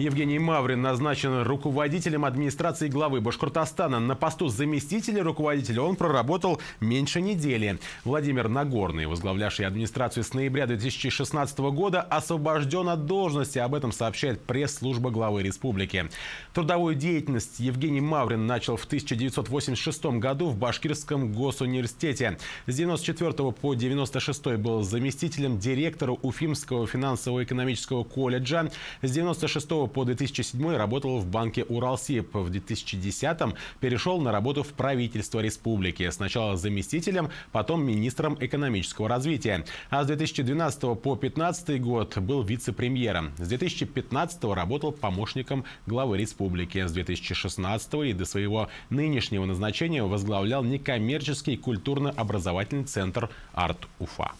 Евгений Маврин назначен руководителем администрации главы Башкортостана. На посту заместителя руководителя он проработал меньше недели. Владимир Нагорный, возглавлявший администрацию с ноября 2016 года, освобожден от должности. Об этом сообщает пресс-служба главы республики. Трудовую деятельность Евгений Маврин начал в 1986 году в Башкирском госуниверситете. С 1994 по 1996 был заместителем директора Уфимского финансово-экономического колледжа. С 1996 по 2007 работал в банке «Уралсиб». В 2010 перешел на работу в правительство республики. Сначала заместителем, потом министром экономического развития. А с 2012 по 2015 год был вице-премьером. С 2015 работал помощником главы республики. С 2016 и до своего нынешнего назначения возглавлял некоммерческий культурно-образовательный центр «Арт Уфа».